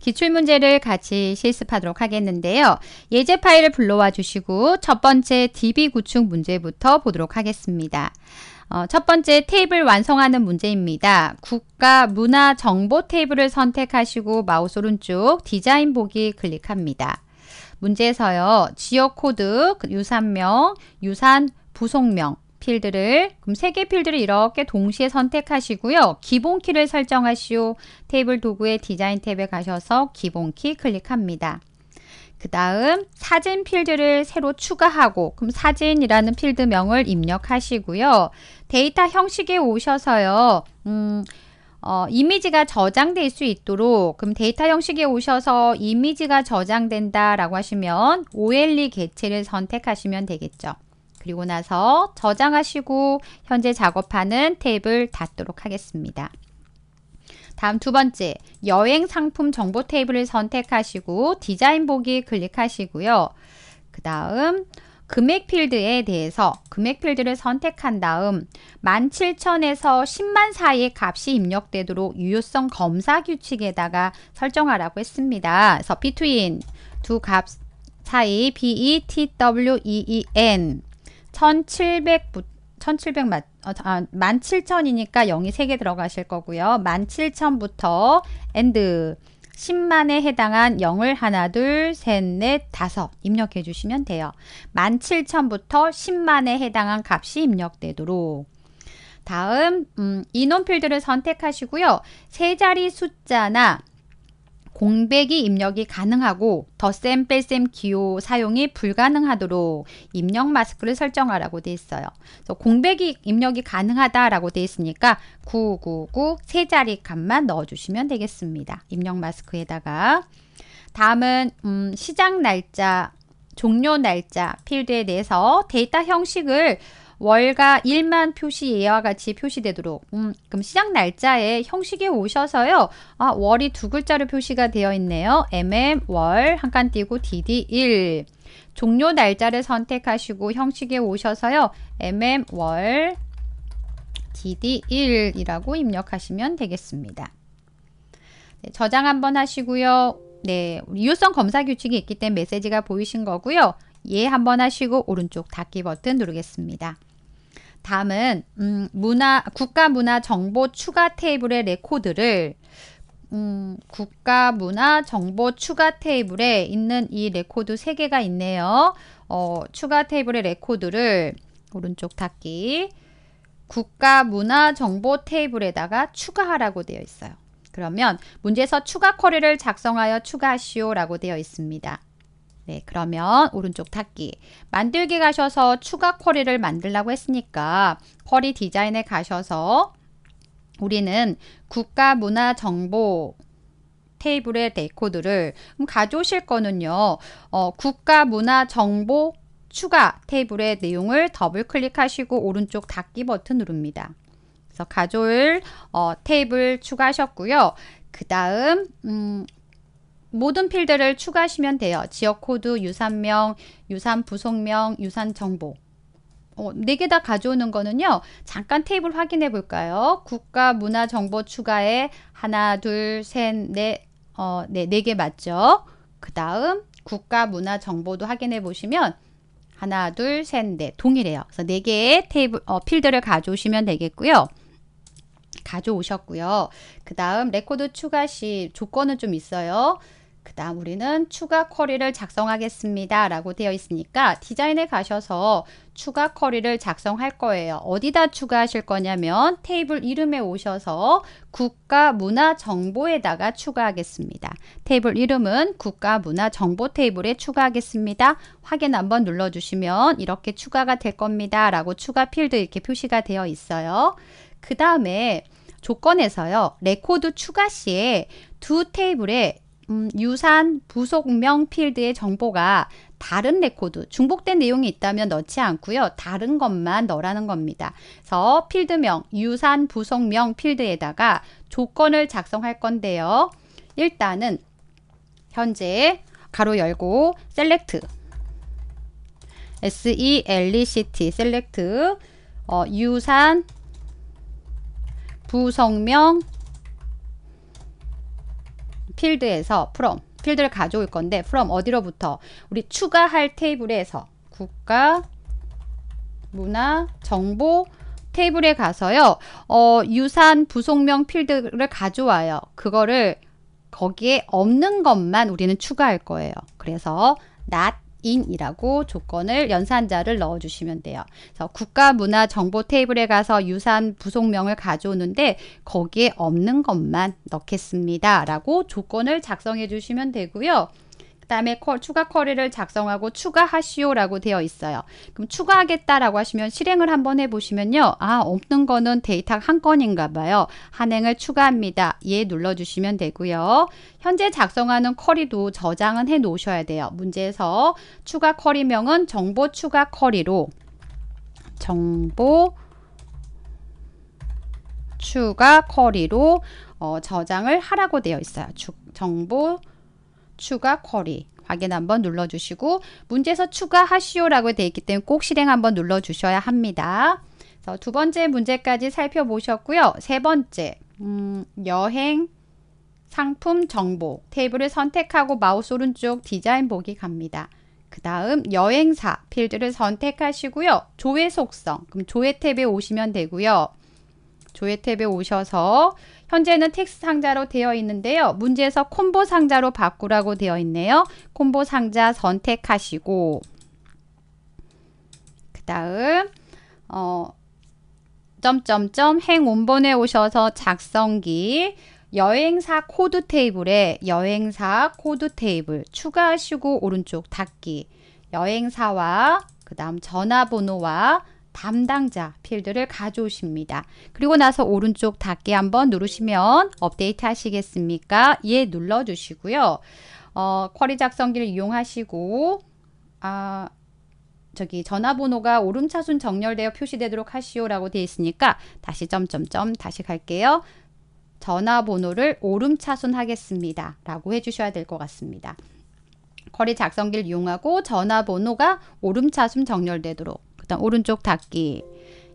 기출문제를 같이 실습하도록 하겠는데요. 예제 파일을 불러와 주시고 첫 번째 DB 구축 문제부터 보도록 하겠습니다. 어, 첫 번째 테이블 완성하는 문제입니다. 국가 문화 정보 테이블을 선택하시고 마우스 오른쪽 디자인 보기 클릭합니다. 문제에서요. 지역 코드, 유산명, 유산 부속명, 필드를 그럼 세 개 필드를 이렇게 동시에 선택하시고요. 기본키를 설정하시오. 테이블 도구의 디자인 탭에 가셔서 기본키 클릭합니다. 그 다음 사진 필드를 새로 추가하고 그럼 사진이라는 필드명을 입력하시고요. 데이터 형식에 오셔서요. 음, 어, 이미지가 저장될 수 있도록 그럼 데이터 형식에 오셔서 이미지가 저장된다 라고 하시면 OLE 개체를 선택하시면 되겠죠. 그리고 나서 저장하시고 현재 작업하는 탭을 닫도록 하겠습니다. 다음 두 번째, 여행 상품 정보 테이블을 선택하시고 디자인 보기 클릭하시고요. 그 다음 금액 필드에 대해서 금액 필드를 선택한 다음 17,000에서 10만 사이의 값이 입력되도록 유효성 검사 규칙에다가 설정하라고 했습니다. 그래서 between 두 값 사이 between 1 7 0 0 1,700만 어, 아, 17,000이니까 0이 3개 들어가실 거고요. 17,000부터 엔드 10만에 해당한 0을 하나, 둘, 셋, 넷, 다섯 입력해 주시면 돼요. 17,000부터 10만에 해당한 값이 입력되도록 다음 음, 인원 필드를 선택하시고요. 세 자리 숫자나 공백이 입력이 가능하고 더셈 뺄셈 기호 사용이 불가능하도록 입력 마스크를 설정하라고 돼 있어요. 그래서 공백이 입력이 가능하다라고 돼 있으니까 999 세 자리 값만 넣어주시면 되겠습니다. 입력 마스크에다가 다음은 음, 시작 날짜, 종료 날짜 필드에 대해서 데이터 형식을 월가 1만 표시 예와 같이 표시되도록 음, 그럼 시작 날짜에 형식에 오셔서요. 아, 월이 두 글자로 표시가 되어 있네요. mm 월 한 칸 띄고 dd 1 종료 날짜를 선택하시고 형식에 오셔서요. mm 월 dd 1이라고 입력하시면 되겠습니다. 네, 저장 한번 하시고요. 네, 유효성 검사 규칙이 있기 때문에 메시지가 보이신 거고요. 예 한번 하시고 오른쪽 닫기 버튼 누르겠습니다. 다음은 음, 문화 국가 문화 정보 추가 테이블의 레코드를 음, 국가 문화 정보 추가 테이블에 있는 이 레코드 세개가 있네요. 어, 추가 테이블의 레코드를 오른쪽 닫기 국가 문화 정보 테이블에다가 추가하라고 되어 있어요. 그러면 문제에서 추가 쿼리를 작성하여 추가하시오라고 되어 있습니다. 네, 그러면 오른쪽 닫기. 만들기 가셔서 추가 쿼리를 만들라고 했으니까 쿼리 디자인에 가셔서 우리는 국가문화정보 테이블의 데코드를 음, 가져오실 거는요. 어, 국가문화정보 추가 테이블의 내용을 더블 클릭하시고 오른쪽 닫기 버튼 누릅니다. 그래서 가져올 어, 테이블 추가하셨고요. 그 다음 음, 모든 필드를 추가하시면 돼요. 지역코드, 유산명, 유산부속명, 유산정보 4개 어, 다 가져오는 거는요. 잠깐 테이블 확인해 볼까요? 국가 문화 정보 추가에 하나, 둘, 셋, 넷, 어, 네, 4개 맞죠? 그 다음 국가 문화 정보도 확인해 보시면 하나, 둘, 셋, 넷 동일해요. 그래서 4개의 테이블, 어, 필드를 가져오시면 되겠고요. 가져오셨고요. 그 다음 레코드 추가 시 조건은 좀 있어요. 그 다음 우리는 추가 쿼리를 작성하겠습니다. 라고 되어 있으니까 디자인에 가셔서 추가 쿼리를 작성할 거예요. 어디다 추가하실 거냐면 테이블 이름에 오셔서 국가문화정보에다가 추가하겠습니다. 테이블 이름은 국가문화정보 테이블에 추가하겠습니다. 확인 한번 눌러주시면 이렇게 추가가 될 겁니다. 라고 추가 필드 이렇게 표시가 되어 있어요. 그 다음에 조건에서요. 레코드 추가 시에 두 테이블에 음, 유산 부속명 필드의 정보가 다른 레코드, 중복된 내용이 있다면 넣지 않고요. 다른 것만 넣으라는 겁니다. 그래서 필드명, 유산 부속명 필드에다가 조건을 작성할 건데요. 일단은 현재 가로 열고 셀렉트 SELECT 셀렉트 어, 유산 부성명 필드에서 from 필드를 가져올 건데 from 어디로부터 우리 추가할 테이블에서 국가 문화 정보 테이블에 가서요 어, 유산 부속명 필드를 가져와요 그거를 거기에 없는 것만 우리는 추가할 거예요 그래서 not 인이라고 조건을 연산자를 넣어주시면 돼요. 그래서 국가문화정보 테이블에 가서 유산 부속명을 가져오는데 거기에 없는 것만 넣겠습니다. 라고 조건을 작성해 주시면 되고요. 다음에 커, 추가 커리를 작성하고 추가하시오라고 되어 있어요. 그럼 추가하겠다라고 하시면 실행을 한번 해보시면요. 아 없는 거는 데이터 한 건인가 봐요. 한 행을 추가합니다. 예 눌러주시면 되고요. 현재 작성하는 커리도 저장은 해 놓으셔야 돼요. 문제에서 추가 커리명은 정보 추가 커리로 정보 추가 커리로 어, 저장을 하라고 되어 있어요. 주, 정보 추가 쿼리 확인 한번 눌러주시고 문제에서 추가하시오라고 되어 있기 때문에 꼭 실행 한번 눌러주셔야 합니다. 그래서 두 번째 문제까지 살펴보셨고요. 세 번째 음, 여행 상품 정보 테이블을 선택하고 마우스 오른쪽 디자인 보기 갑니다. 그 다음 여행사 필드를 선택하시고요. 조회 속성 그럼 조회 탭에 오시면 되고요. 조회 탭에 오셔서 현재는 텍스트 상자로 되어 있는데요. 문제에서 콤보 상자로 바꾸라고 되어 있네요. 콤보 상자 선택하시고 그 다음 어, 점점점 행 원본에 오셔서 작성기 여행사 코드 테이블에 여행사 코드 테이블 추가하시고 오른쪽 닫기 여행사와 그 다음 전화번호와 담당자 필드를 가져오십니다. 그리고 나서 오른쪽 닫기 한번 누르시면 업데이트 하시겠습니까? 예 눌러주시고요. 어, 쿼리 작성기를 이용하시고 아, 저기 전화번호가 오름차순 정렬되어 표시되도록 하시오라고 되어 있으니까 다시 점점점 다시 갈게요. 전화번호를 오름차순 하겠습니다. 라고 해주셔야 될 것 같습니다. 거리 작성기를 이용하고 전화번호가 오름차순 정렬되도록 그다음 오른쪽 닫기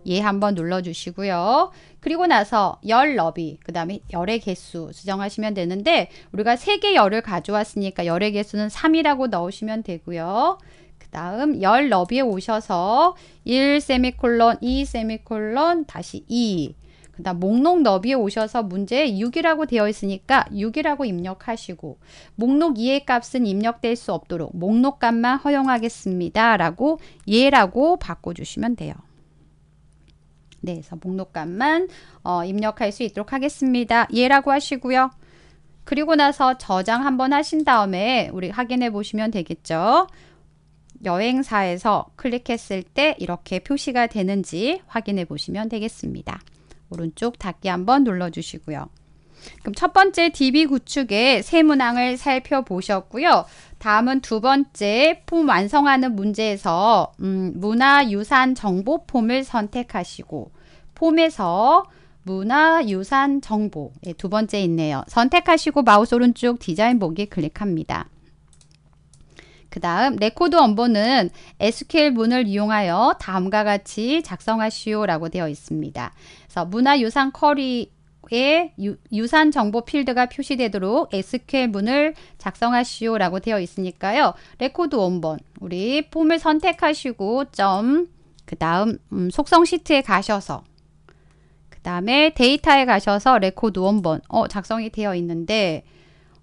얘 예, 한번 눌러주시고요. 그리고 나서 열 너비, 그 다음에 열의 개수 수정하시면 되는데 우리가 세 개 열을 가져왔으니까 열의 개수는 3이라고 넣으시면 되고요. 그 다음 열 너비에 오셔서 1 세미콜론, 2 세미콜론, 다시 2 그다음 목록 너비에 오셔서 문제에 6이라고 되어 있으니까 6이라고 입력하시고 목록 2의 값은 입력될 수 없도록 목록 값만 허용하겠습니다. 라고 예라고 바꿔주시면 돼요. 네, 그래서 목록 값만 어, 입력할 수 있도록 하겠습니다. 예라고 하시고요. 그리고 나서 저장 한번 하신 다음에 우리 확인해 보시면 되겠죠. 여행사에서 클릭했을 때 이렇게 표시가 되는지 확인해 보시면 되겠습니다. 오른쪽 닫기 한번 눌러주시고요. 그럼 첫 번째 DB 구축의 세 문항을 살펴보셨고요. 다음은 두 번째 폼 완성하는 문제에서 음, 문화유산 정보 폼을 선택하시고 폼에서 문화유산 정보 예, 두 번째 있네요. 선택하시고 마우스 오른쪽 디자인 보기 클릭합니다. 그 다음 레코드 원본은 SQL 문을 이용하여 다음과 같이 작성하시오 라고 되어 있습니다. 그래서 문화유산 커리에 유, 산 정보 필드가 표시되도록 SQL 문을 작성하시오라고 되어 있으니까요. 레코드 원본 우리 폼을 선택하시고 점그 다음 음, 속성 시트에 가셔서 그 다음에 데이터에 가셔서 레코드 원본 어, 작성이 되어 있는데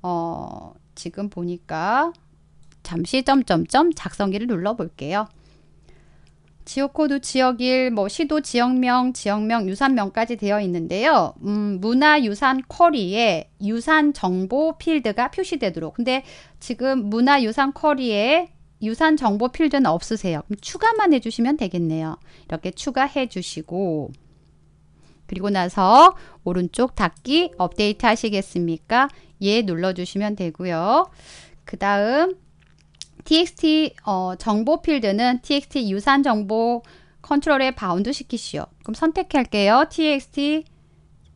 어, 지금 보니까 잠시 점점점 작성기를 눌러 볼게요. 지역코드 지역일, 뭐 시도 지역명, 지역명, 유산명까지 되어 있는데요. 음, 문화유산 쿼리에 유산 정보 필드가 표시되도록. 근데 지금 문화유산 쿼리에 유산 정보 필드는 없으세요. 그럼 추가만 해주시면 되겠네요. 이렇게 추가해 주시고 그리고 나서 오른쪽 닫기 업데이트 하시겠습니까? 예 눌러주시면 되고요. 그 다음 txt 어, 정보 필드는 txt 유산 정보 컨트롤에 바운드 시키시오. 그럼 선택할게요. txt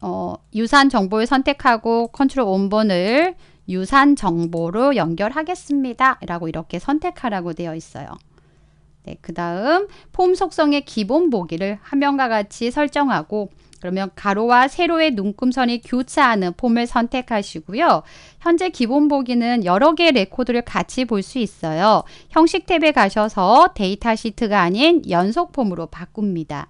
어, 유산 정보를 선택하고 컨트롤 원본을 유산 정보로 연결하겠습니다. 라고 이렇게 선택하라고 되어 있어요. 네, 그 다음 폼 속성의 기본 보기를 화면과 같이 설정하고 그러면 가로와 세로의 눈금선이 교차하는 폼을 선택하시고요. 현재 기본 보기는 여러 개의 레코드를 같이 볼 수 있어요. 형식 탭에 가셔서 데이터 시트가 아닌 연속 폼으로 바꿉니다.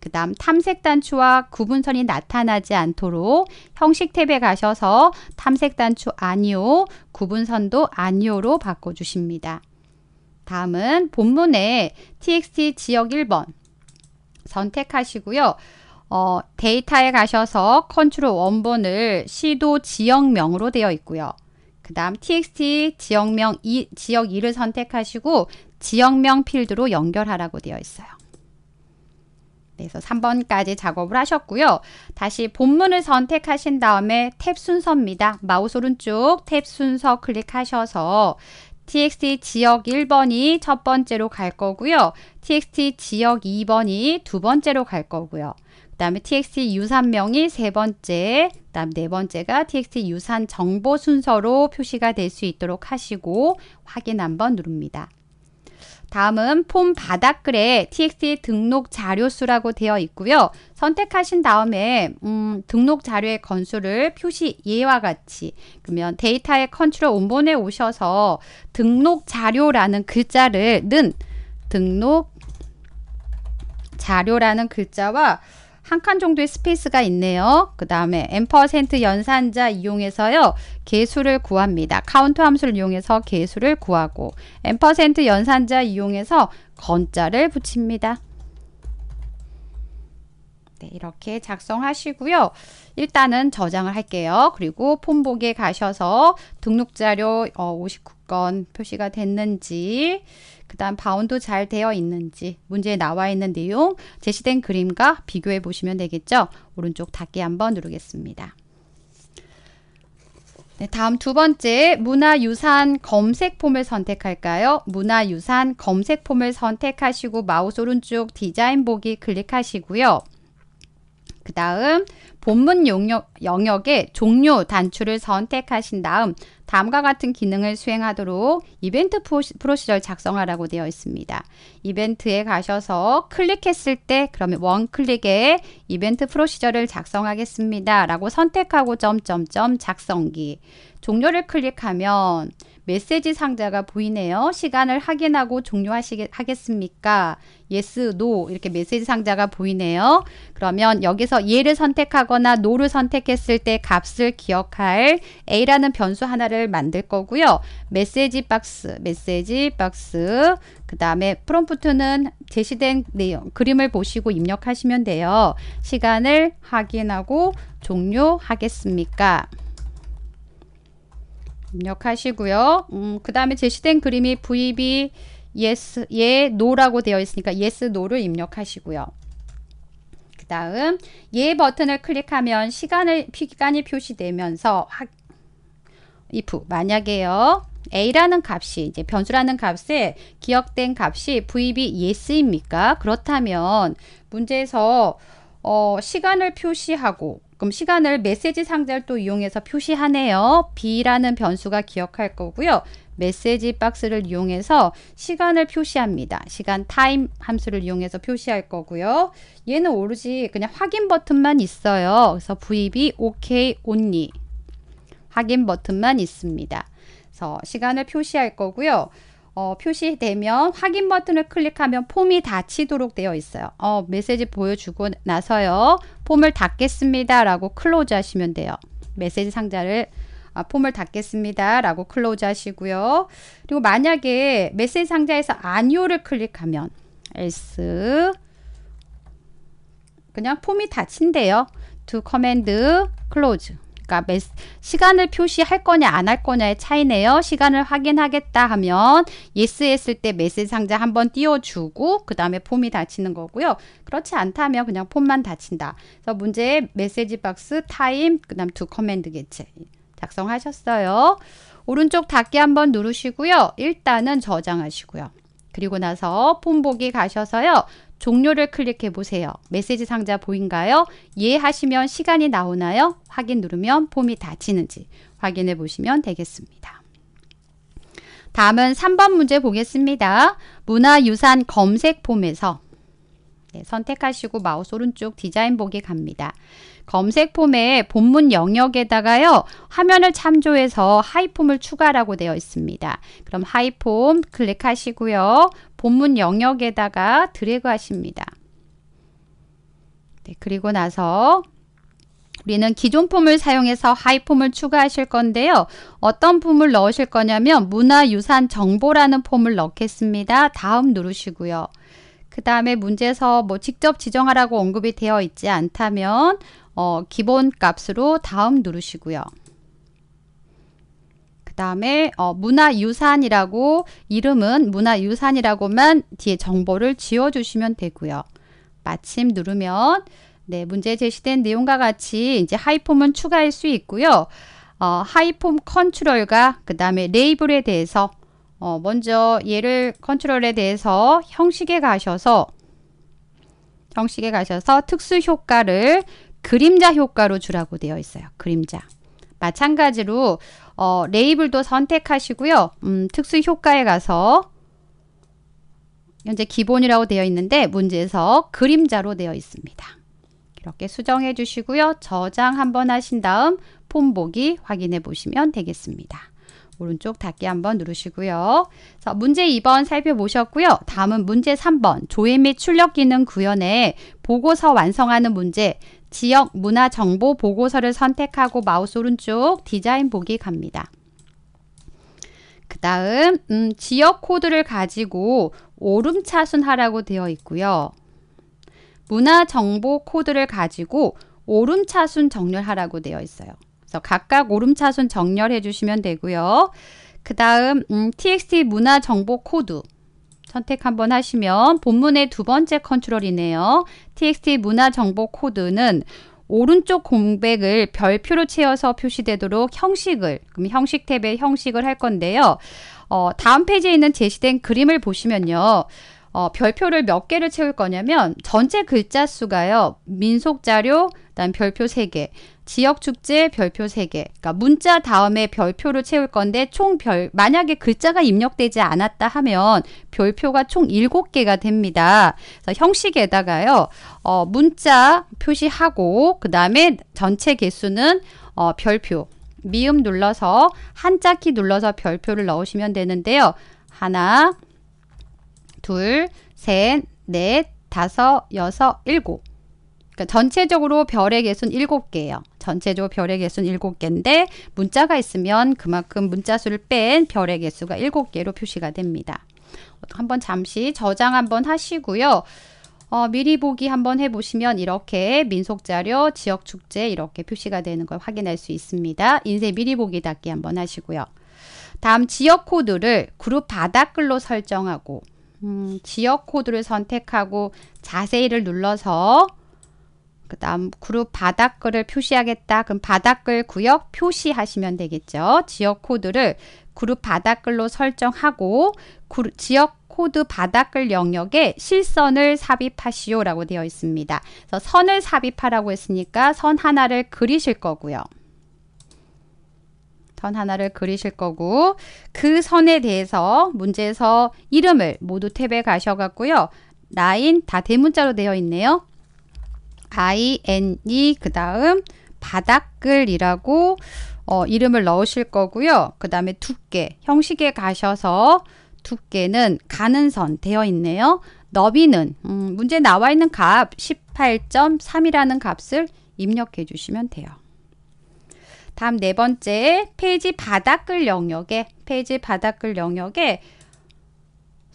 그 다음 탐색 단추와 구분선이 나타나지 않도록 형식 탭에 가셔서 탐색 단추 아니오, 구분선도 아니오로 바꿔주십니다. 다음은 본문에 txt 지역 1번 선택하시고요. 어, 데이터에 가셔서 컨트롤 원본을 시도 지역명으로 되어 있고요. 그 다음 txt 지역명 2, 지역 2를 선택하시고 지역명 필드로 연결하라고 되어 있어요. 그래서 3번까지 작업을 하셨고요. 다시 본문을 선택하신 다음에 탭 순서입니다. 마우스 오른쪽 탭 순서 클릭하셔서 txt 지역 1번이 첫 번째로 갈 거고요. txt 지역 2번이 두 번째로 갈 거고요. 그 다음에 txt 유산명이 세 번째, 그 다음 네 번째가 txt 유산 정보 순서로 표시가 될 수 있도록 하시고 확인 한번 누릅니다. 다음은 폼 바닥글에 txt 등록 자료수라고 되어 있고요. 선택하신 다음에 음, 등록 자료의 건수를 표시 예와 같이 그러면 데이터의 컨트롤 온본에 오셔서 등록 자료라는 글자를 는 등록 자료라는 글자와 한칸 정도의 스페이스가 있네요. 그 다음에 n% 연산자 이용해서요. 개수를 구합니다. 카운트 함수를 이용해서 개수를 구하고 n% 연산자 이용해서 건자를 붙입니다. 네, 이렇게 작성하시고요. 일단은 저장을 할게요. 그리고 폰복에 가셔서 등록자료 59건 어, 표시가 됐는지 그 다음 바운드 잘 되어 있는지 문제에 나와 있는 내용 제시된 그림과 비교해 보시면 되겠죠. 오른쪽 닫기 한번 누르겠습니다. 네, 다음 두 번째 문화유산 검색 폼을 선택할까요? 문화유산 검색 폼을 선택하시고 마우스 오른쪽 디자인 보기 클릭하시고요. 그 다음 본문 영역, 영역의 종료 단추를 선택하신 다음 다음과 같은 기능을 수행하도록 이벤트 프로시저를 작성하라고 되어 있습니다. 이벤트에 가셔서 클릭했을 때 그러면 원클릭에 이벤트 프로시저를 작성하겠습니다. 라고 선택하고 점점점 작성기 종료를 클릭하면 메시지 상자가 보이네요. 시간을 확인하고 종료하시겠습니까? yes, no 이렇게 메시지 상자가 보이네요. 그러면 여기서 예를 선택하거나 no를 선택했을 때 값을 기억할 a라는 변수 하나를 만들 거고요. 메시지 박스, 메시지 박스 그 다음에 프롬프트는 제시된 내용, 그림을 보시고 입력하시면 돼요. 시간을 확인하고 종료하겠습니까? 입력하시고요. 음, 그 다음에 제시된 그림이 VB yes, 예, no라고 되어 있으니까 yes, no를 입력하시고요. 그 다음 예 버튼을 클릭하면 시간을, 기간이 표시되면서 하, if 만약에요. a라는 값이 이제 변수라는 값에 기억된 값이 vb yes입니까? 그렇다면 문제에서 어, 시간을 표시하고 그럼 시간을 메시지 상자를 또 이용해서 표시하네요. B라는 변수가 기억할 거고요. 메시지 박스를 이용해서 시간을 표시합니다. 시간 타임 함수를 이용해서 표시할 거고요. 얘는 오로지 그냥 확인 버튼만 있어요. 그래서 VB OK only 확인 버튼만 있습니다. 그래서 시간을 표시할 거고요. 어, 표시되면 확인 버튼을 클릭하면 폼이 닫히도록 되어 있어요. 어, 메시지 보여주고 나서요. 폼을 닫겠습니다. 라고 클로즈 하시면 돼요. 메시지 상자를 아, 폼을 닫겠습니다. 라고 클로즈 하시고요. 그리고 만약에 메시지 상자에서 아니오를 클릭하면 else 그냥 폼이 닫힌대요. 두 커맨드 클로즈 그러니까 매, 시간을 표시할 거냐 안 할 거냐의 차이네요. 시간을 확인하겠다 하면 예스 했을 때 메시지 상자 한번 띄워주고 그 다음에 폼이 닫히는 거고요. 그렇지 않다면 그냥 폼만 닫힌다. 그래서 문제에 메시지 박스 타임 그 다음 두 커맨드 개체 작성하셨어요. 오른쪽 닫기 한번 누르시고요. 일단은 저장하시고요. 그리고 나서 폼보기 가셔서요. 종료를 클릭해 보세요. 메시지 상자 보인가요? 예 하시면 시간이 나오나요? 확인 누르면 폼이 닫히는지 확인해 보시면 되겠습니다. 다음은 3번 문제 보겠습니다. 문화유산 검색 폼에서 네, 선택하시고 마우스 오른쪽 디자인 보기 갑니다. 검색 폼의 본문 영역에다가요. 화면을 참조해서 하이폼을 추가라고 되어 있습니다. 그럼 하이폼 클릭하시고요. 본문 영역에다가 드래그 하십니다. 네, 그리고 나서 우리는 기존 폼을 사용해서 하이폼을 추가하실 건데요. 어떤 폼을 넣으실 거냐면 문화유산 정보라는 폼을 넣겠습니다. 다음 누르시고요. 그 다음에 문제에서 뭐 직접 지정하라고 언급이 되어 있지 않다면 어, 기본 값으로 다음 누르시고요. 그 다음에 어, 문화유산이라고 이름은 문화유산이라고만 뒤에 정보를 지워주시면 되고요. 마침 누르면 네 문제에 제시된 내용과 같이 이제 하이폼은 추가할 수 있고요. 어, 하이폼 컨트롤과 그 다음에 레이블에 대해서 어, 먼저 얘를 컨트롤에 대해서 형식에 가셔서 형식에 가셔서 특수 효과를 그림자 효과로 주라고 되어 있어요. 그림자. 마찬가지로 어, 레이블도 선택하시고요. 음, 특수 효과에 가서 현재 기본이라고 되어 있는데 문제에서 그림자로 되어 있습니다. 이렇게 수정해 주시고요. 저장 한번 하신 다음 폼 보기 확인해 보시면 되겠습니다. 오른쪽 닫기 한번 누르시고요. 자, 문제 2번 살펴보셨고요. 다음은 문제 3번 조회 및 출력 기능 구현에 보고서 완성하는 문제 지역 문화 정보 보고서를 선택하고 마우스 오른쪽 디자인 보기 갑니다. 그 다음 음, 지역 코드를 가지고 오름차순하라고 되어 있고요. 문화 정보 코드를 가지고 오름차순 정렬하라고 되어 있어요. 그래서 각각 오름차순 정렬해 주시면 되고요. 그 다음 음, txt 문화 정보 코드 선택 한번 하시면 본문의 두 번째 컨트롤이네요. txt 문화 정보 코드는 오른쪽 공백을 별표로 채워서 표시되도록 형식을 그럼 형식 탭에 형식을 할 건데요. 어, 다음 페이지에 있는 제시된 그림을 보시면요. 어, 별표를 몇 개를 채울 거냐면 전체 글자 수가요. 민속 자료, 그다음 별표 3개 지역 축제 별표 3개. 그러니까 문자 다음에 별표를 채울 건데 총별 만약에 글자가 입력되지 않았다 하면 별표가 총 7개가 됩니다. 형식에다가요. 어, 문자 표시하고 그다음에 전체 개수는 어, 별표 미음 눌러서 한자키 눌러서 별표를 넣으시면 되는데요. 하나, 둘, 셋, 넷, 다섯, 여섯, 일곱 그러니까 전체적으로 별의 개수는 7 개예요. 전체적으로 별의 개수는 7 개인데 문자가 있으면 그만큼 문자 수를 뺀 별의 개수가 7 개로 표시가 됩니다. 한번 잠시 저장 한번 하시고요. 어, 미리 보기 한번 해보시면 이렇게 민속자료, 지역축제 이렇게 표시가 되는 걸 확인할 수 있습니다. 인쇄 미리 보기 닫기 한번 하시고요. 다음 지역 코드를 그룹 바닥글로 설정하고 음, 지역 코드를 선택하고 자세히를 눌러서 그 다음 그룹 바닥글을 표시하겠다. 그럼 바닥글 구역 표시하시면 되겠죠. 지역 코드를 그룹 바닥글로 설정하고 구루, 지역 코드 바닥글 영역에 실선을 삽입하시오라고 되어 있습니다. 그래서 선을 삽입하라고 했으니까 선 하나를 그리실 거고요. 선 하나를 그리실 거고 그 선에 대해서 문제에서 이름을 모두 탭에 가셔갖고요. 라인 다 대문자로 되어 있네요. ing e, 그 다음 바닥글이라고 어, 이름을 넣으실 거고요. 그 다음에 두께, 형식에 가셔서 두께는 가는 선 되어 있네요. 너비는 음, 문제 나와 있는 값 18.3이라는 값을 입력해 주시면 돼요. 다음 네 번째 페이지 바닥글 영역에 페이지 바닥글 영역에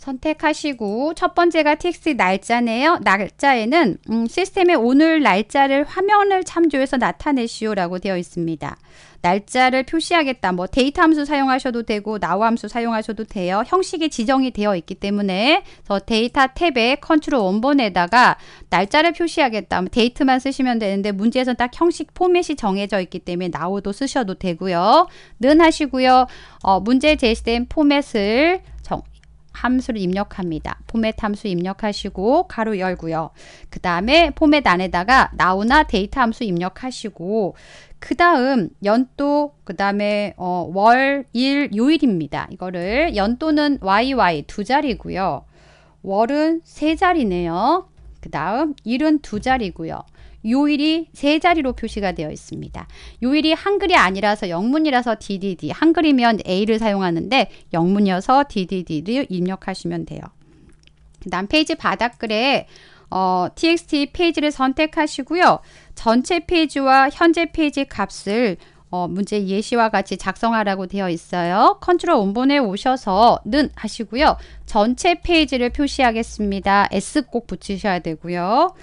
선택하시고 첫 번째가 TX 날짜네요. 날짜에는 음, 시스템의 오늘 날짜를 화면을 참조해서 나타내시오라고 되어 있습니다. 날짜를 표시하겠다. 뭐 데이터 함수 사용하셔도 되고 나우 함수 사용하셔도 돼요. 형식이 지정이 되어 있기 때문에 그 데이터 탭에 컨트롤 원본에다가 날짜를 표시하겠다. 뭐, 데이트만 쓰시면 되는데 문제에서 딱 형식 포맷이 정해져 있기 때문에 나우도 쓰셔도 되고요. 는 하시고요. 어, 문제 제시된 포맷을 함수를 입력합니다. 포맷 함수 입력하시고 가로 열고요. 그 다음에 포맷 안에다가 나우나 데이터 함수 입력하시고 그 다음 연도 그 다음에 어, 월, 일, 요일입니다. 이거를 연도는 YY 두 자리고요. 월은 세 자리네요. 그 다음 일은 두 자리고요. 요일이 세 자리로 표시가 되어 있습니다. 요일이 한글이 아니라서 영문이라서 DDD, 한글이면 A를 사용하는데 영문이어서 DDD를 입력하시면 돼요. 그다음 페이지 바닥글에 어, txt 페이지를 선택하시고요. 전체 페이지와 현재 페이지 값을 어, 문제 예시와 같이 작성하라고 되어 있어요. 컨트롤 원본에 오셔서 는 하시고요. 전체 페이지를 표시하겠습니다. S꼭 붙이셔야 되고요.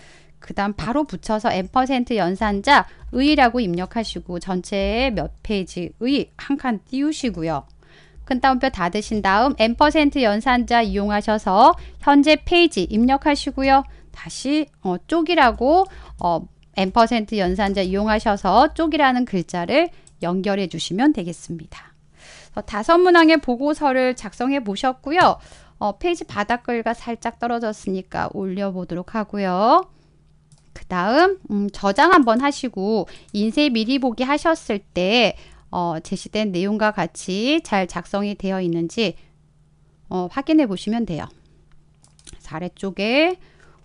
그 다음 바로 붙여서 n% 연산자 의라고 입력하시고 전체의 몇 페이지의 한 칸 띄우시고요. 큰 따옴표 닫으신 다음 n% 연산자 이용하셔서 현재 페이지 입력하시고요. 다시 어, 쪽이라고 어, n% 연산자 이용하셔서 쪽이라는 글자를 연결해 주시면 되겠습니다. 다섯 문항의 보고서를 작성해 보셨고요. 어, 페이지 바닥글과 살짝 떨어졌으니까 올려보도록 하고요. 그 다음 음, 저장 한번 하시고 인쇄 미리 보기 하셨을 때 어, 제시된 내용과 같이 잘 작성이 되어 있는지 어, 확인해 보시면 돼요. 아래쪽에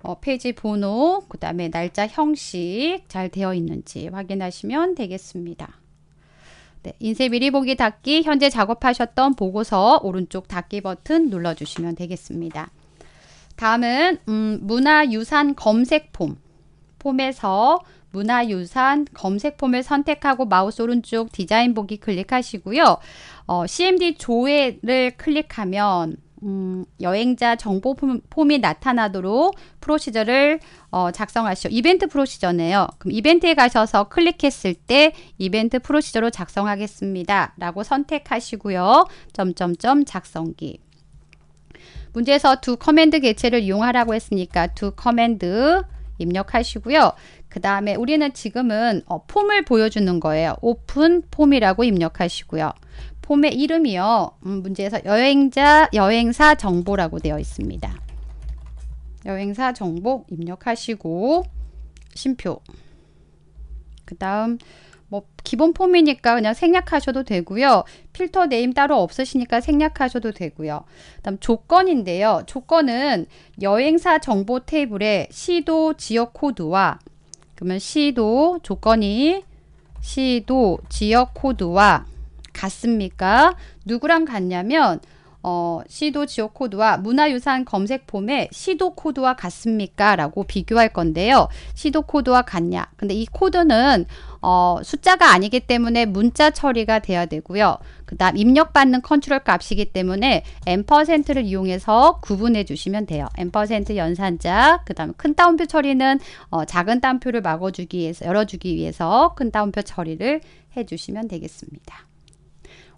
어, 페이지 번호, 그 다음에 날짜 형식 잘 되어 있는지 확인하시면 되겠습니다. 네, 인쇄 미리 보기 닫기, 현재 작업하셨던 보고서 오른쪽 닫기 버튼 눌러주시면 되겠습니다. 다음은 음, 문화유산 검색 폼. 폼에서 문화유산 검색 폼을 선택하고 마우스 오른쪽 디자인 보기 클릭하시고요. 어, CMD 조회를 클릭하면 음, 여행자 정보 폼이 나타나도록 프로시저를 어, 작성하시오. 이벤트 프로시저네요. 그럼 이벤트에 가셔서 클릭했을 때 이벤트 프로시저로 작성하겠습니다. 라고 선택하시고요. 점점점 작성기. 문제에서 두 커맨드 개체를 이용하라고 했으니까 두 커맨드 입력하시고요. 그 다음에 우리는 지금은 어, 폼을 보여주는 거예요. 오픈 폼이라고 입력하시고요. 폼의 이름이요. 음, 문제에서 여행자, 여행사 정보라고 되어 있습니다. 여행사 정보 입력하시고 심표 그 다음 뭐 기본 폼이니까 그냥 생략하셔도 되고요. 필터 네임 따로 없으시니까 생략하셔도 되고요. 그다음 조건인데요. 조건은 여행사 정보 테이블에 시도 지역 코드와 그러면 시도 조건이 시도 지역 코드와 같습니까? 누구랑 같냐면 어, 시도 지역 코드와 문화유산 검색 폼의 시도 코드와 같습니까? 라고 비교할 건데요. 시도 코드와 같냐? 근데 이 코드는 어, 숫자가 아니기 때문에 문자 처리가 돼야 되고요. 그 다음 입력받는 컨트롤 값이기 때문에 엠퍼를 이용해서 구분해 주시면 돼요. 엠퍼 연산자, 그 다음 큰 따옴표 처리는 어, 작은 따옴표를 막아주기 위해서, 열어주기 위해서 큰 따옴표 처리를 해주시면 되겠습니다.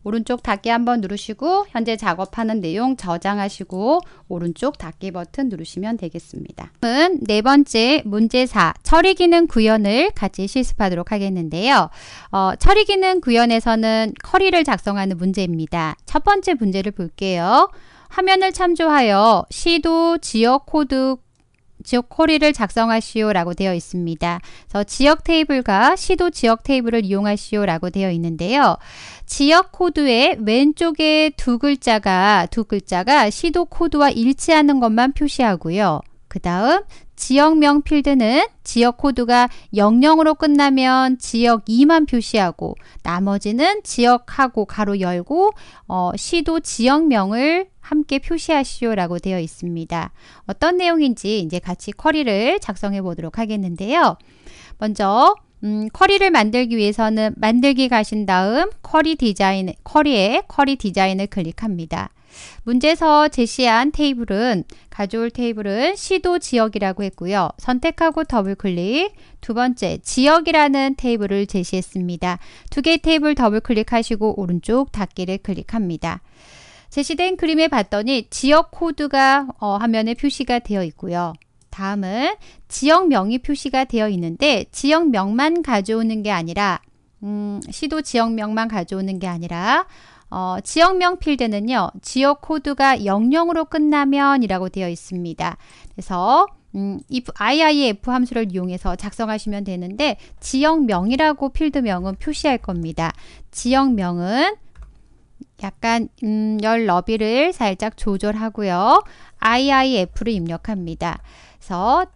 오른쪽 닫기 한번 누르시고 현재 작업하는 내용 저장하시고 오른쪽 닫기 버튼 누르시면 되겠습니다. 다음은 네 번째 문제 4 처리 기능 구현을 같이 실습하도록 하겠는데요. 어, 처리 기능 구현에서는 커리를 작성하는 문제입니다. 첫 번째 문제를 볼게요. 화면을 참조하여 시도, 지역 코드, 지역 쿼리를 작성하시오라고 되어 있습니다. 그래서 지역 테이블과 시도 지역 테이블을 이용하시오라고 되어 있는데요. 지역 코드의 왼쪽에 두 글자가 두 글자가 시도 코드와 일치하는 것만 표시하고요. 그 다음 지역명 필드는 지역 코드가 00으로 끝나면 지역 2만 표시하고 나머지는 지역하고 가로 열고 어, 시도 지역명을 함께 표시하시오 라고 되어 있습니다. 어떤 내용인지 이제 같이 쿼리를 작성해 보도록 하겠는데요. 먼저 음, 쿼리를 만들기 위해서는 만들기 가신 다음 쿼리 디자인, 쿼리에 쿼리 디자인을 클릭합니다. 문제에서 제시한 테이블은 가져올 테이블은 시도 지역이라고 했고요. 선택하고 더블 클릭. 두 번째 지역이라는 테이블을 제시했습니다. 두 개의 테이블 더블 클릭하시고 오른쪽 닫기를 클릭합니다. 제시된 그림에 봤더니 지역 코드가 어, 화면에 표시가 되어 있고요. 다음은 지역명이 표시가 되어 있는데 지역명만 가져오는 게 아니라 음, 시도 지역명만 가져오는 게 아니라 어, 지역명 필드는요. 지역 코드가 0 0으로 끝나면 이라고 되어 있습니다. 그래서 음, if IIF 함수를 이용해서 작성하시면 되는데 지역명이라고 필드명은 표시할 겁니다. 지역명은 약간 음, 열 너비를 살짝 조절하고요. IIF를 입력합니다. 그래서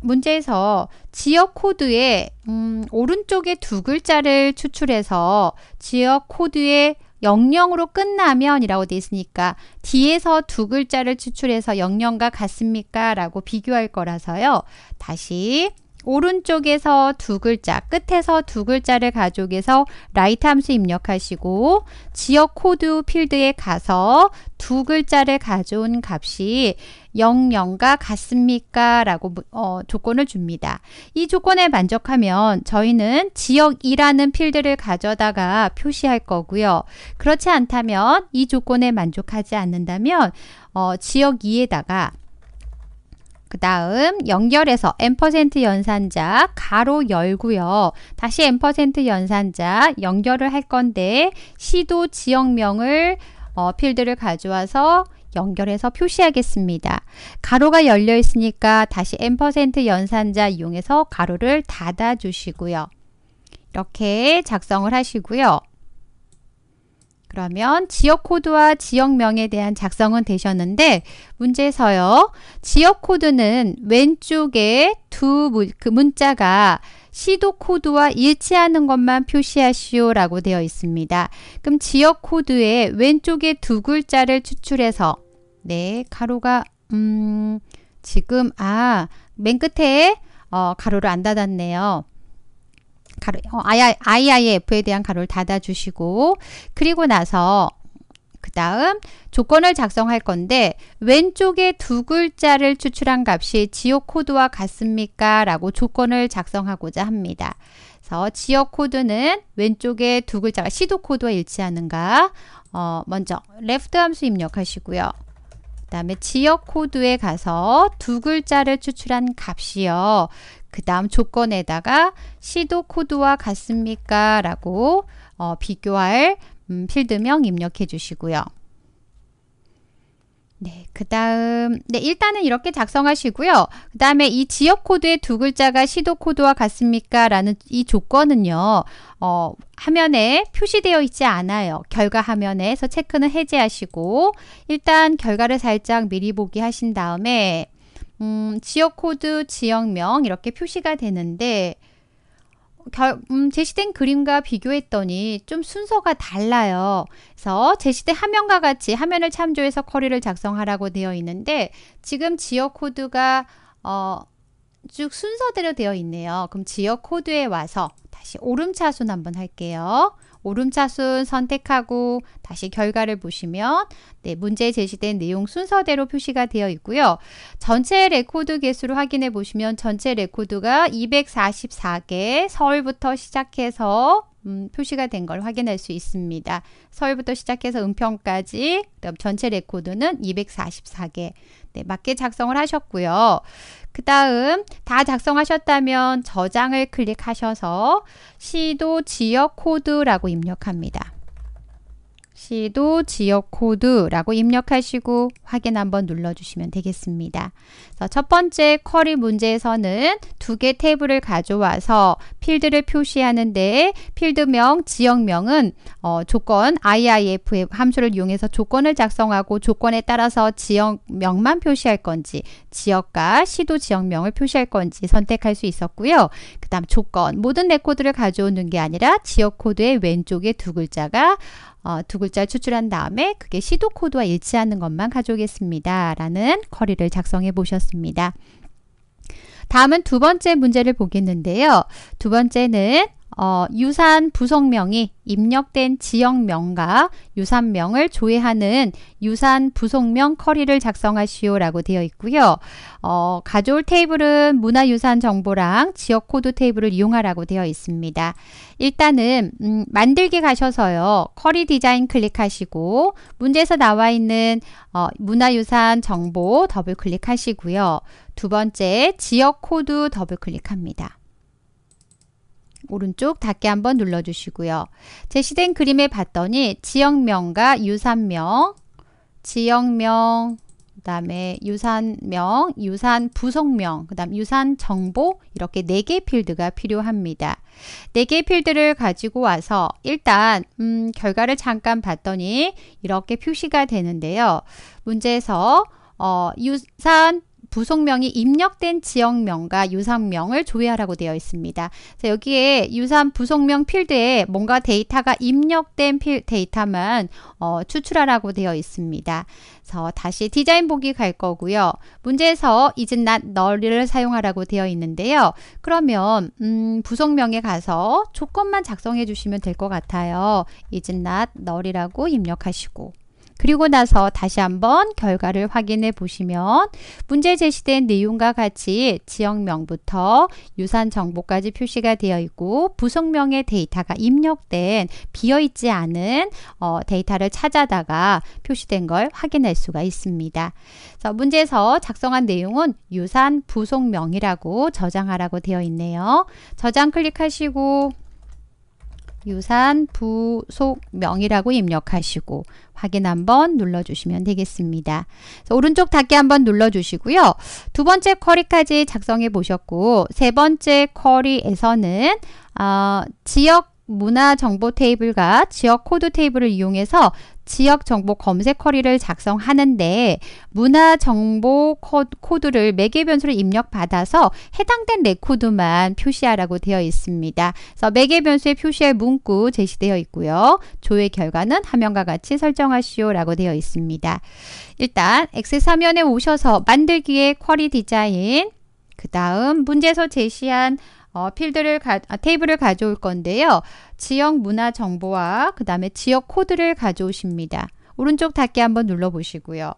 문제에서 지역 코드의 음, 오른쪽에 두 글자를 추출해서 지역 코드의 영영으로 끝나면이라고 돼 있으니까 뒤에서 두 글자를 추출해서 영영과 같습니까? 라고 비교할 거라서요. 다시 오른쪽에서 두 글자, 끝에서 두 글자를 가져오게서 라이트 함수 입력하시고 지역 코드 필드에 가서 두 글자를 가져온 값이 00과 같습니까? 라고 어, 조건을 줍니다. 이 조건에 만족하면 저희는 지역이라는 필드를 가져다가 표시할 거고요. 그렇지 않다면 이 조건에 만족하지 않는다면 어, 지역 2에다가 그 다음 연결해서 n% 연산자 가로 열고요. 다시 n% 연산자 연결을 할 건데 시도 지역명을 어, 필드를 가져와서 연결해서 표시하겠습니다. 가로가 열려 있으니까 다시 n% 연산자 이용해서 가로를 닫아 주시고요. 이렇게 작성을 하시고요. 그러면 지역 코드와 지역명에 대한 작성은 되셨는데 문제에서요. 지역 코드는 왼쪽에 두 문, 그 문자가 시도 코드와 일치하는 것만 표시하시오라고 되어 있습니다. 그럼 지역 코드의 왼쪽에 두 글자를 추출해서 네, 가로가 음 지금 아, 맨 끝에 어, 가로를 안 닫았네요. 가로, 어, IIF에 대한 가로를 닫아주시고 그리고 나서 그 다음 조건을 작성할 건데 왼쪽에 두 글자를 추출한 값이 지역 코드와 같습니까? 라고 조건을 작성하고자 합니다. 그래서 지역 코드는 왼쪽에 두 글자가 시도 코드와 일치하는가 어, 먼저 left 함수 입력하시고요. 그 다음에 지역 코드에 가서 두 글자를 추출한 값이요. 그 다음 조건에다가 시도 코드와 같습니까? 라고 어, 비교할 음, 필드명 입력해 주시고요. 네, 그 다음, 네, 일단은 이렇게 작성하시고요. 그 다음에 이 지역 코드의 두 글자가 시도 코드와 같습니까? 라는 이 조건은요, 어, 화면에 표시되어 있지 않아요. 결과 화면에서 체크는 해제하시고, 일단 결과를 살짝 미리 보기 하신 다음에, 음, 지역 코드, 지역명 이렇게 표시가 되는데 결, 음, 제시된 그림과 비교했더니 좀 순서가 달라요. 그래서 제시된 화면과 같이 화면을 참조해서 커리를 작성하라고 되어 있는데 지금 지역 코드가 어, 쭉 순서대로 되어 있네요. 그럼 지역 코드에 와서 다시 오름차순 한번 할게요. 오름차순 선택하고 다시 결과를 보시면 네, 문제에 제시된 내용 순서대로 표시가 되어 있고요. 전체 레코드 개수로 확인해 보시면 전체 레코드가 244개 서울부터 시작해서 음, 표시가 된 걸 확인할 수 있습니다. 서울부터 시작해서 은평까지 전체 레코드는 244개 네, 맞게 작성을 하셨고요. 그 다음 다 작성하셨다면 저장을 클릭하셔서 시도 지역 코드라고 입력합니다. 시도 지역 코드라고 입력하시고 확인 한번 눌러주시면 되겠습니다. 첫 번째 쿼리 문제에서는 두개 탭을 가져와서 필드를 표시하는데 필드명, 지역명은 어, 조건 IIF 함수를 이용해서 조건을 작성하고 조건에 따라서 지역명만 표시할 건지 지역과 시도 지역명을 표시할 건지 선택할 수 있었고요. 그 다음 조건, 모든 레코드를 가져오는 게 아니라 지역 코드의 왼쪽에 두 글자가 어, 두 글자 추출한 다음에 그게 시도 코드와 일치하는 것만 가져오겠습니다. 라는 커리를 작성해 보셨습니다. 다음은 두 번째 문제를 보겠는데요. 두 번째는 어, 유산 부속명이 입력된 지역명과 유산명을 조회하는 유산 부속명 커리를 작성하시오라고 되어 있고요. 어, 가져올 테이블은 문화유산 정보랑 지역 코드 테이블을 이용하라고 되어 있습니다. 일단은 음, 만들기 가셔서요. 커리 디자인 클릭하시고 문제에서 나와 있는 어, 문화유산 정보 더블 클릭하시고요. 두 번째 지역 코드 더블 클릭합니다. 오른쪽 닫기 한번 눌러주시고요. 제시된 그림에 봤더니 지역명과 유산명, 지역명, 그 다음에 유산명, 유산 부속명, 그 다음 유산 정보 이렇게 4개 필드가 필요합니다. 4개 필드를 가지고 와서 일단 음, 결과를 잠깐 봤더니 이렇게 표시가 되는데요. 문제에서 어, 유산 부속명이 입력된 지역명과 유산명을 조회하라고 되어 있습니다. 자, 여기에 유산 부속명 필드에 뭔가 데이터가 입력된 필, 데이터만 어, 추출하라고 되어 있습니다. 그래서 다시 디자인 보기 갈 거고요. 문제에서 이젠 난 너를 사용하라고 되어 있는데요. 그러면 음, 부속명에 가서 조건만 작성해 주시면 될 것 같아요. 이젠 낫 널이라고 입력하시고 그리고 나서 다시 한번 결과를 확인해 보시면 문제 제시된 내용과 같이 지역명부터 유산 정보까지 표시가 되어 있고 부속명의 데이터가 입력된 비어있지 않은 어, 데이터를 찾아다가 표시된 걸 확인할 수가 있습니다. 그 문제에서 작성한 내용은 유산 부속명이라고 저장하라고 되어 있네요. 저장 클릭하시고 유산 부속명이라고 입력하시고 확인 한번 눌러주시면 되겠습니다. 오른쪽 닫기 한번 눌러주시고요. 두 번째 쿼리까지 작성해 보셨고 세 번째 쿼리에서는 어, 지역 문화 정보 테이블과 지역 코드 테이블을 이용해서 지역 정보 검색 쿼리를 작성하는데 문화 정보 코드를 매개 변수를 입력받아서 해당된 레코드만 표시하라고 되어 있습니다. 그래서 매개 변수에 표시할 문구 제시되어 있고요. 조회 결과는 화면과 같이 설정하시오라고 되어 있습니다. 일단 액세 화면에 오셔서 만들기의 쿼리 디자인 그 다음 문제에서 제시한 어, 필드를 가, 아, 테이블을 가져올 건데요. 지역 문화 정보와 그 다음에 지역 코드를 가져오십니다. 오른쪽 닫기 한번 눌러보시고요.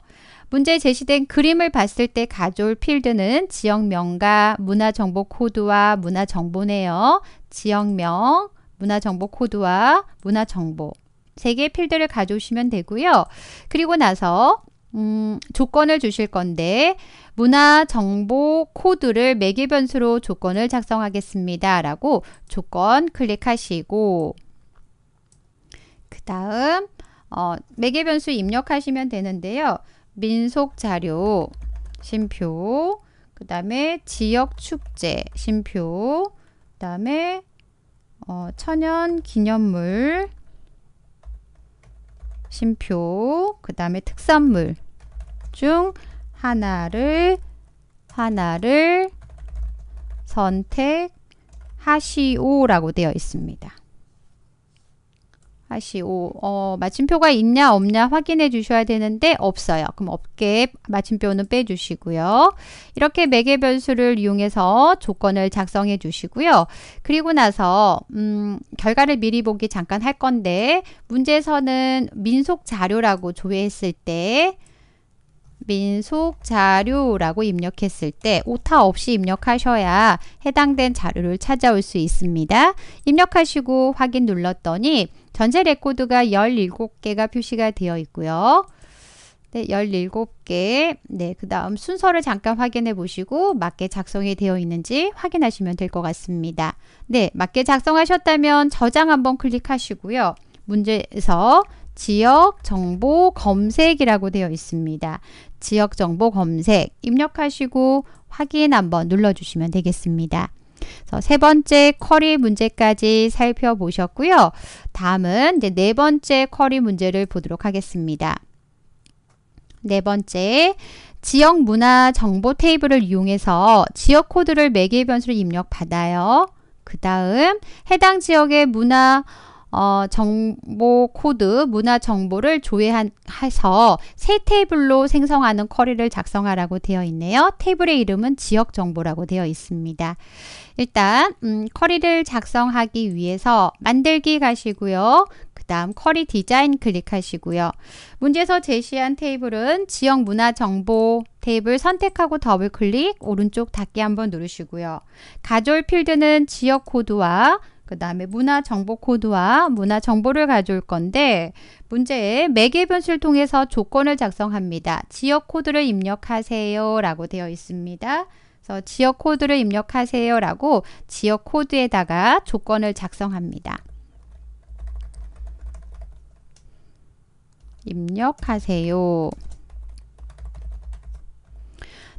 문제 제시된 그림을 봤을 때 가져올 필드는 지역명과 문화정보 코드와 문화정보네요. 지역명, 문화정보 코드와 문화정보 세 개의 필드를 가져오시면 되고요. 그리고 나서 음, 조건을 주실 건데 문화 정보 코드를 매개 변수로 조건을 작성하겠습니다. 라고 조건 클릭하시고 그 다음 어, 매개 변수 입력하시면 되는데요. 민속 자료 심표 그 다음에 지역 축제 심표 그 다음에 어, 천연 기념물 심표 그 다음에 특산물 중 하나를 하나를 선택하시오라고 되어 있습니다. 하시오. 어, 마침표가 있냐 없냐 확인해 주셔야 되는데 없어요. 그럼 없게 마침표는 빼주시고요. 이렇게 매개 변수를 이용해서 조건을 작성해 주시고요. 그리고 나서 음, 결과를 미리 보기 잠깐 할 건데 문제에서는 민속 자료라고 조회했을 때 민속 자료라고 입력했을 때 오타 없이 입력하셔야 해당된 자료를 찾아올 수 있습니다. 입력하시고 확인 눌렀더니 전체 레코드가 17개가 표시가 되어 있고요. 네, 17개. 네, 그 다음 순서를 잠깐 확인해 보시고 맞게 작성이 되어 있는지 확인하시면 될 것 같습니다. 네, 맞게 작성하셨다면 저장 한번 클릭하시고요. 문제에서 지역 정보 검색이라고 되어 있습니다. 지역 정보 검색 입력하시고 확인 한번 눌러주시면 되겠습니다. 세 번째 커리 문제까지 살펴보셨고요. 다음은 이제 네 번째 커리 문제를 보도록 하겠습니다. 네 번째, 지역 문화 정보 테이블을 이용해서 지역 코드를 매개 변수로 입력받아요. 그 다음 해당 지역의 문화 어, 정보 코드, 문화 정보를 조회해서 새 테이블로 생성하는 쿼리를 작성하라고 되어 있네요. 테이블의 이름은 지역 정보라고 되어 있습니다. 일단 음, 쿼리를 작성하기 위해서 만들기 가시고요. 그 다음 쿼리 디자인 클릭하시고요. 문제에서 제시한 테이블은 지역 문화 정보 테이블 선택하고 더블 클릭, 오른쪽 닫기 한번 누르시고요. 가졸 필드는 지역 코드와 그 다음에 문화 정보 코드와 문화 정보를 가져올 건데 문제에 매개 변수를 통해서 조건을 작성합니다. 지역 코드를 입력하세요 라고 되어 있습니다. 그래서 지역 코드를 입력하세요 라고 지역 코드에다가 조건을 작성합니다. 입력하세요.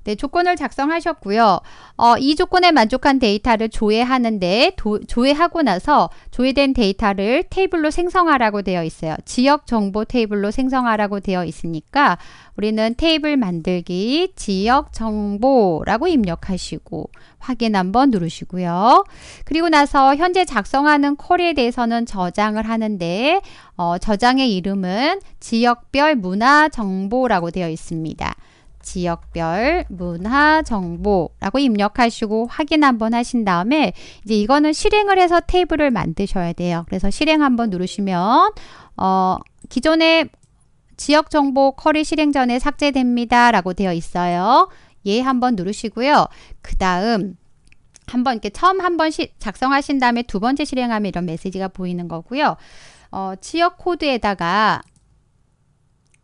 네, 조건을 작성하셨고요. 어, 이 조건에 만족한 데이터를 조회하는데 도, 조회하고 나서 조회된 데이터를 테이블로 생성하라고 되어 있어요. 지역 정보 테이블로 생성하라고 되어 있으니까 우리는 테이블 만들기 지역 정보라고 입력하시고 확인 한번 누르시고요. 그리고 나서 현재 작성하는 쿼리에 대해서는 저장을 하는데 어, 저장의 이름은 지역별 문화 정보라고 되어 있습니다. 지역별 문화 정보라고 입력하시고 확인 한번 하신 다음에 이제 이거는 실행을 해서 테이블을 만드셔야 돼요. 그래서 실행 한번 누르시면 어 기존에 지역 정보 커리 실행 전에 삭제됩니다. 라고 되어 있어요. 예 한번 누르시고요. 그 다음 한번 이렇게 처음 한번 작성하신 다음에 두 번째 실행하면 이런 메시지가 보이는 거고요. 어, 지역 코드에다가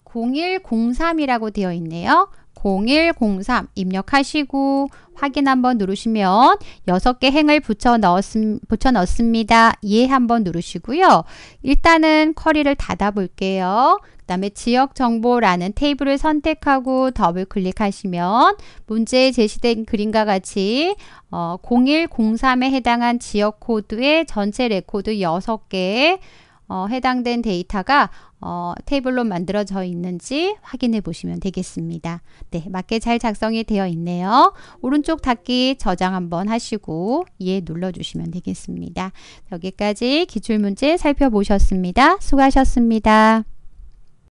0103이라고 되어 있네요. 0103 입력하시고 확인 한번 누르시면 6개 행을 붙여, 넣었습니다예 한번 누르시고요. 일단은 커리를 닫아 볼게요. 그 다음에 지역정보라는 테이블을 선택하고 더블 클릭하시면 문제에 제시된 그림과 같이 어, 0103에 해당한 지역 코드의 전체 레코드 6개 어, 해당된 데이터가 어, 테이블로 만들어져 있는지 확인해 보시면 되겠습니다. 네, 맞게 잘 작성이 되어 있네요. 오른쪽 닫기 저장 한번 하시고 예 눌러주시면 되겠습니다. 여기까지 기출문제 살펴보셨습니다. 수고하셨습니다.